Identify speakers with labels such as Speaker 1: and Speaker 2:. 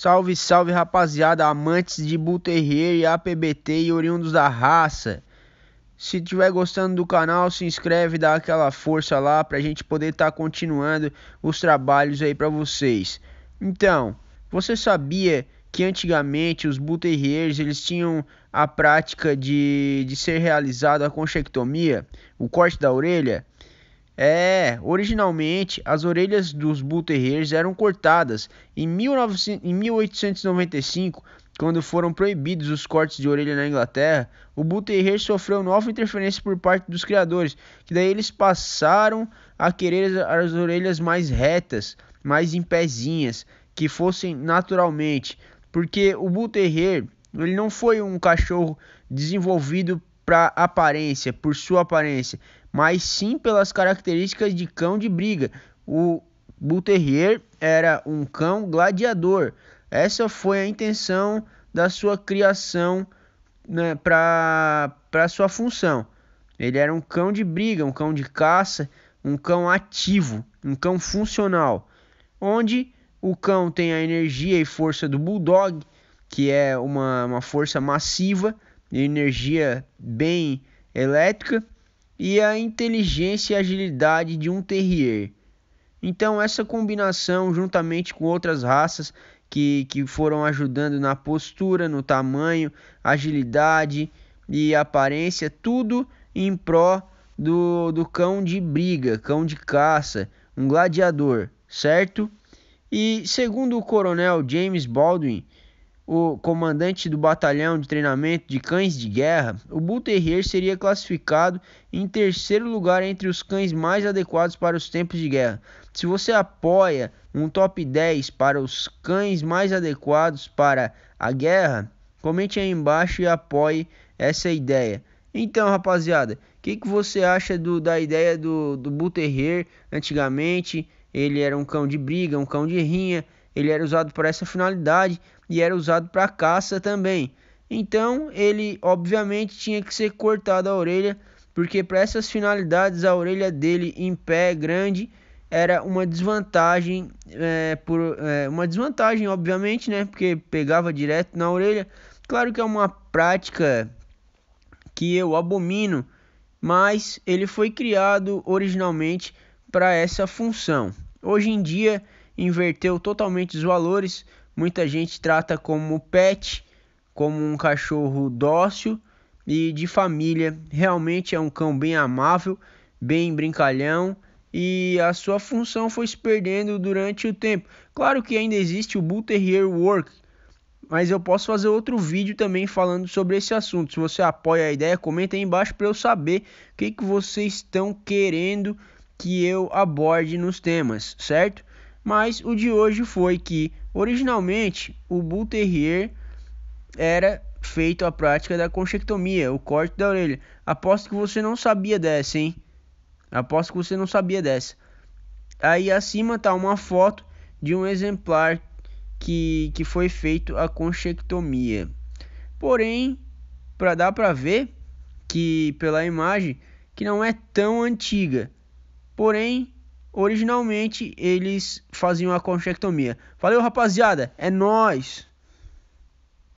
Speaker 1: Salve, salve rapaziada, amantes de buterrier e APBT e oriundos da raça. Se tiver gostando do canal, se inscreve, dá aquela força lá pra gente poder estar tá continuando os trabalhos aí para vocês. Então, você sabia que antigamente os buterriers eles tinham a prática de, de ser realizada a conchectomia, o corte da orelha? É, originalmente as orelhas dos Bull Terriers eram cortadas. Em, 19, em 1895, quando foram proibidos os cortes de orelha na Inglaterra, o Bull Terrier sofreu nova interferência por parte dos criadores, que daí eles passaram a querer as orelhas mais retas, mais em pezinhas, que fossem naturalmente, porque o Bull Terrier, ele não foi um cachorro desenvolvido para aparência, por sua aparência mas sim pelas características de cão de briga. O Bull Terrier era um cão gladiador. Essa foi a intenção da sua criação né, para sua função. Ele era um cão de briga, um cão de caça, um cão ativo, um cão funcional, onde o cão tem a energia e força do bulldog, que é uma, uma força massiva, energia bem elétrica, e a inteligência e agilidade de um terrier. Então, essa combinação, juntamente com outras raças que, que foram ajudando na postura, no tamanho, agilidade e aparência, tudo em pró do, do cão de briga, cão de caça, um gladiador, certo? E segundo o coronel James Baldwin, o comandante do batalhão de treinamento de cães de guerra, o Bull Terrier seria classificado em terceiro lugar entre os cães mais adequados para os tempos de guerra. Se você apoia um top 10 para os cães mais adequados para a guerra, comente aí embaixo e apoie essa ideia. Então, rapaziada, o que, que você acha do, da ideia do, do Bull Terrier? Antigamente ele era um cão de briga, um cão de rinha ele era usado para essa finalidade e era usado para caça também. Então ele obviamente tinha que ser cortado a orelha, porque para essas finalidades a orelha dele em pé grande era uma desvantagem, é, por, é, uma desvantagem obviamente, né? Porque pegava direto na orelha. Claro que é uma prática que eu abomino, mas ele foi criado originalmente para essa função. Hoje em dia inverteu totalmente os valores. Muita gente trata como pet, como um cachorro dócil e de família. Realmente é um cão bem amável, bem brincalhão e a sua função foi se perdendo durante o tempo. Claro que ainda existe o Bull Terrier Work, mas eu posso fazer outro vídeo também falando sobre esse assunto. Se você apoia a ideia, comenta aí embaixo para eu saber o que, que vocês estão querendo que eu aborde nos temas, certo? Mas o de hoje foi que, originalmente, o Bull Terrier era feito a prática da conchectomia, o corte da orelha. Aposto que você não sabia dessa, hein? Aposto que você não sabia dessa. Aí acima tá uma foto de um exemplar que, que foi feito a conchectomia. Porém, para dar para ver que pela imagem que não é tão antiga. Porém, Originalmente eles faziam a conchectomia. Valeu, rapaziada, é nós.